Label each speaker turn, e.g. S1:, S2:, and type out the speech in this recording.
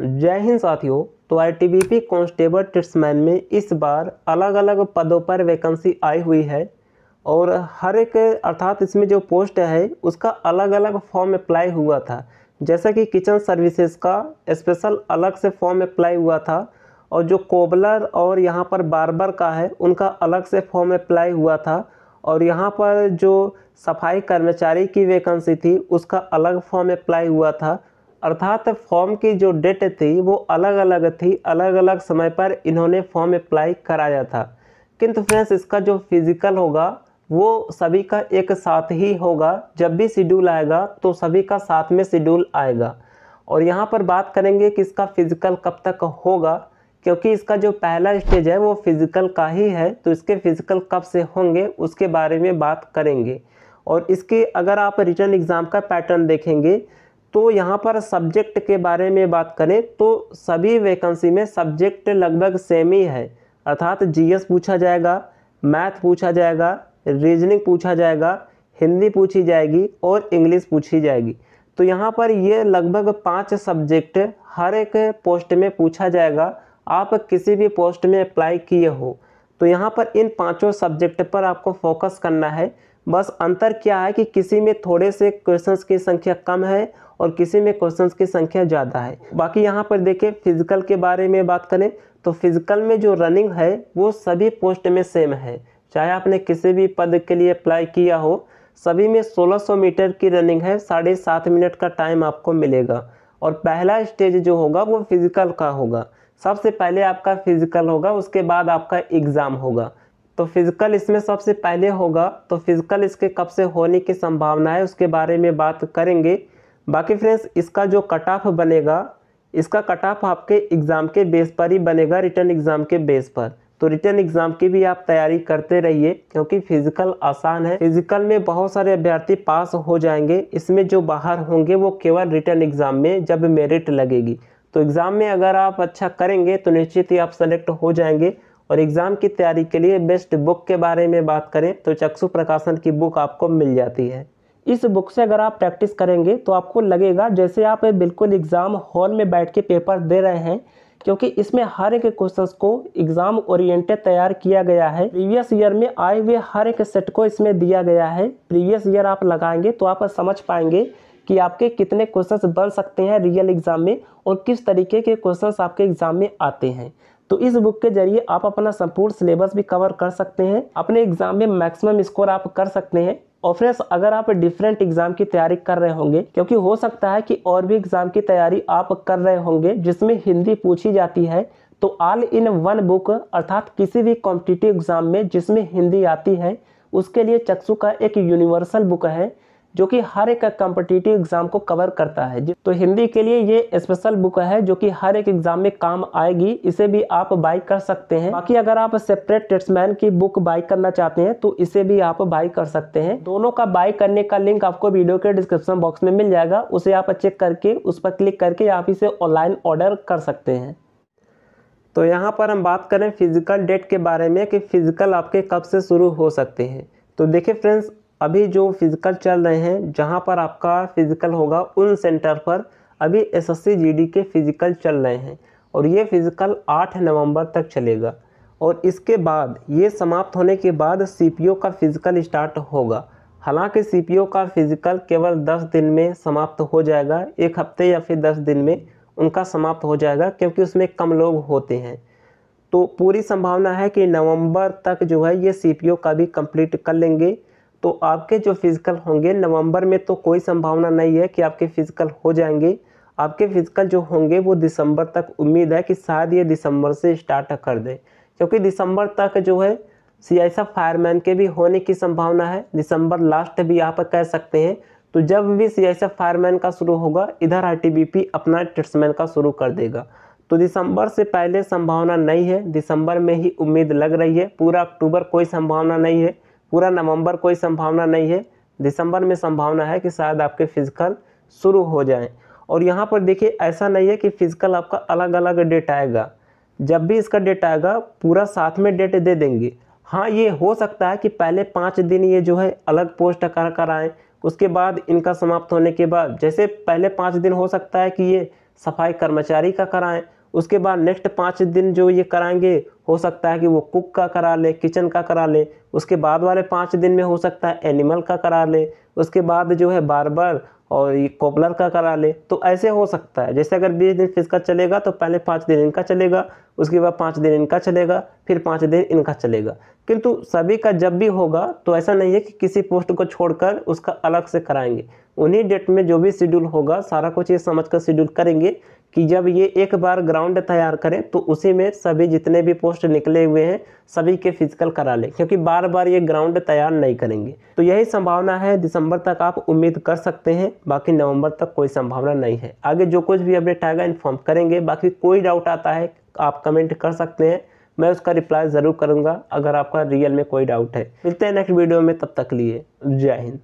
S1: जय हिंद साथियों तो आईटीबीपी कांस्टेबल ट्रिट्समैन में इस बार अलग अलग पदों पर वैकेंसी आई हुई है और हर एक अर्थात इसमें जो पोस्ट है उसका अलग अलग फॉर्म अप्लाई हुआ था जैसे कि किचन सर्विसेज का स्पेशल अलग से फॉर्म अप्लाई हुआ था और जो कोबलर और यहाँ पर बारबर का है उनका अलग से फॉर्म अप्लाई हुआ था और यहाँ पर जो सफाई कर्मचारी की वैकेंसी थी उसका अलग फॉर्म अप्लाई हुआ था अर्थात फॉर्म की जो डेट थी वो अलग अलग थी अलग अलग समय पर इन्होंने फॉर्म अप्लाई कराया था किंतु फ्रेंड्स इसका जो फिज़िकल होगा वो सभी का एक साथ ही होगा जब भी शेड्यूल आएगा तो सभी का साथ में शेड्यूल आएगा और यहाँ पर बात करेंगे कि इसका फिज़िकल कब तक होगा क्योंकि इसका जो पहला स्टेज है वो फिज़िकल का ही है तो इसके फिज़िकल कब से होंगे उसके बारे में बात करेंगे और इसके अगर आप रिटर्न एग्ज़ाम का पैटर्न देखेंगे तो यहाँ पर सब्जेक्ट के बारे में बात करें तो सभी वैकेंसी में सब्जेक्ट लगभग सेम ही है अर्थात जीएस पूछा जाएगा मैथ पूछा जाएगा रीजनिंग पूछा जाएगा हिंदी पूछी जाएगी और इंग्लिश पूछी जाएगी तो यहाँ पर ये लगभग पाँच सब्जेक्ट हर एक पोस्ट में पूछा जाएगा आप किसी भी पोस्ट में अप्लाई किए हो तो यहाँ पर इन पांचों सब्जेक्ट पर आपको फोकस करना है बस अंतर क्या है कि किसी में थोड़े से क्वेश्चंस की संख्या कम है और किसी में क्वेश्चंस की संख्या ज़्यादा है बाकी यहाँ पर देखें फिजिकल के बारे में बात करें तो फिजिकल में जो रनिंग है वो सभी पोस्ट में सेम है चाहे आपने किसी भी पद के लिए अप्लाई किया हो सभी में 1600 मीटर की रनिंग है साढ़े सात मिनट का टाइम आपको मिलेगा और पहला स्टेज जो होगा वो फिज़िकल का होगा सबसे पहले आपका फिज़िकल होगा उसके बाद आपका एग्ज़ाम होगा तो फिज़िकल इसमें सबसे पहले होगा तो फिज़िकल इसके कब से होने की संभावना है उसके बारे में बात करेंगे बाकी फ्रेंड्स इसका जो कट ऑफ बनेगा इसका कट ऑफ आपके एग्ज़ाम के बेस पर ही बनेगा रिटर्न एग्ज़ाम के बेस पर तो रिटर्न एग्ज़ाम की भी आप तैयारी करते रहिए क्योंकि फिज़िकल आसान है फिज़िकल में बहुत सारे अभ्यर्थी पास हो जाएंगे इसमें जो बाहर होंगे वो केवल रिटर्न एग्ज़ाम में जब मेरिट लगेगी तो एग्ज़ाम में अगर आप अच्छा करेंगे तो निश्चित ही आप सेलेक्ट हो जाएंगे और एग्ज़ाम की तैयारी के लिए बेस्ट बुक के बारे में बात करें तो चक्षु प्रकाशन की बुक आपको मिल जाती है इस बुक से अगर आप प्रैक्टिस करेंगे तो आपको लगेगा जैसे आप बिल्कुल एग्ज़ाम हॉल में बैठ के पेपर दे रहे हैं क्योंकि इसमें हर एक क्वेश्चंस को एग्ज़ाम ओरिएंटेड तैयार किया गया है प्रीवियस ईयर में आए हुए हर एक सेट को इसमें दिया गया है प्रीवियस ईयर आप लगाएंगे तो आप समझ पाएंगे कि आपके कितने क्वेश्चंस बन सकते हैं रियल एग्ज़ाम में और किस तरीके के क्वेश्चंस आपके एग्ज़ाम में आते हैं तो इस बुक के जरिए आप अपना संपूर्ण सिलेबस भी कवर कर सकते हैं अपने एग्जाम में मैक्सिमम स्कोर आप कर सकते हैं और फ्रेंड्स अगर आप डिफरेंट एग्जाम की तैयारी कर रहे होंगे क्योंकि हो सकता है कि और भी एग्जाम की तैयारी आप कर रहे होंगे जिसमें हिंदी पूछी जाती है तो ऑल इन वन बुक अर्थात किसी भी कॉम्पिटिटिव एग्जाम में जिसमें हिंदी आती है उसके लिए चक्षु का एक यूनिवर्सल बुक है जो कि हर एक कॉम्पिटिटिव एग्ज़ाम को कवर करता है तो हिंदी के लिए ये स्पेशल बुक है जो कि हर एक एग्ज़ाम में काम आएगी इसे भी आप बाई कर सकते हैं बाकी अगर आप सेपरेट टेट्समैन की बुक बाई करना चाहते हैं तो इसे भी आप बाई कर सकते हैं दोनों का बाई करने का लिंक आपको वीडियो के डिस्क्रिप्शन बॉक्स में मिल जाएगा उसे आप चेक करके उस पर क्लिक करके आप इसे ऑनलाइन ऑर्डर कर सकते हैं तो यहाँ पर हम बात करें फिज़िकल डेट के बारे में कि फ़िज़िकल आपके कब से शुरू हो सकते हैं तो देखिए फ्रेंड्स अभी जो फिज़िकल चल रहे हैं जहाँ पर आपका फिज़िकल होगा उन सेंटर पर अभी एस एस के फ़िज़िकल चल रहे हैं और ये फ़िज़िकल आठ नवंबर तक चलेगा और इसके बाद ये समाप्त होने के बाद सी का फ़िज़िकल स्टार्ट होगा हालांकि सी का फ़िज़िकल केवल दस दिन में समाप्त हो जाएगा एक हफ्ते या फिर दस दिन में उनका समाप्त हो जाएगा क्योंकि उसमें कम लोग होते हैं तो पूरी संभावना है कि नवंबर तक जो है ये सी का भी कंप्लीट कर लेंगे तो आपके जो फिज़िकल होंगे नवंबर में तो कोई संभावना नहीं है कि आपके फिज़िकल हो जाएंगे आपके फिज़िकल जो होंगे वो दिसंबर तक उम्मीद है कि शायद ये दिसंबर से स्टार्ट कर दें क्योंकि दिसंबर तक जो है सीआईसा फायरमैन के भी होने की संभावना है दिसंबर लास्ट भी आप कह सकते हैं तो जब भी सीआईसा फायरमैन का शुरू होगा इधर पी अपना ट्रेड्समैन का शुरू कर देगा तो दिसंबर से पहले संभावना नहीं है दिसंबर में ही उम्मीद लग रही है पूरा अक्टूबर कोई संभावना नहीं है पूरा नवंबर कोई संभावना नहीं है दिसंबर में संभावना है कि शायद आपके फिजिकल शुरू हो जाएं और यहाँ पर देखिए ऐसा नहीं है कि फिजिकल आपका अलग अलग डेट आएगा जब भी इसका डेट आएगा पूरा साथ में डेट दे देंगे हाँ ये हो सकता है कि पहले पाँच दिन ये जो है अलग पोस्ट कर कर आएँ उसके बाद इनका समाप्त होने के बाद जैसे पहले पाँच दिन हो सकता है कि ये सफाई कर्मचारी का कराएँ उसके बाद नेक्स्ट पाँच दिन जो ये कराएंगे हो सकता है कि वो कुक का करा ले किचन का करा ले उसके बाद वाले पाँच दिन में हो सकता है एनिमल का करा ले उसके बाद जो है बारबर और ये कॉपलर का करा ले तो ऐसे हो सकता है जैसे अगर बीस दिन फिश का चलेगा तो पहले पाँच दिन इनका चलेगा उसके बाद पाँच दिन इनका चलेगा फिर पाँच दिन इनका चलेगा किंतु सभी का जब भी होगा तो ऐसा नहीं है कि किसी पोस्ट को छोड़कर उसका अलग से कराएंगे उन्हीं डेट में जो भी शेड्यूल होगा सारा कुछ ये समझ कर शेड्यूल करेंगे कि जब ये एक बार ग्राउंड तैयार करें तो उसी में सभी जितने भी पोस्ट निकले हुए हैं सभी के फिजिकल करा लें क्योंकि बार बार ये ग्राउंड तैयार नहीं करेंगे तो यही संभावना है दिसंबर तक आप उम्मीद कर सकते हैं बाकी नवंबर तक कोई संभावना नहीं है आगे जो कुछ भी अपडेट आएगा इन्फॉर्म करेंगे बाकी कोई डाउट आता है आप कमेंट कर सकते हैं मैं उसका रिप्लाई ज़रूर करूँगा अगर आपका रियल में कोई डाउट है मिलते हैं नेक्स्ट वीडियो में तब तक लिए जय हिंद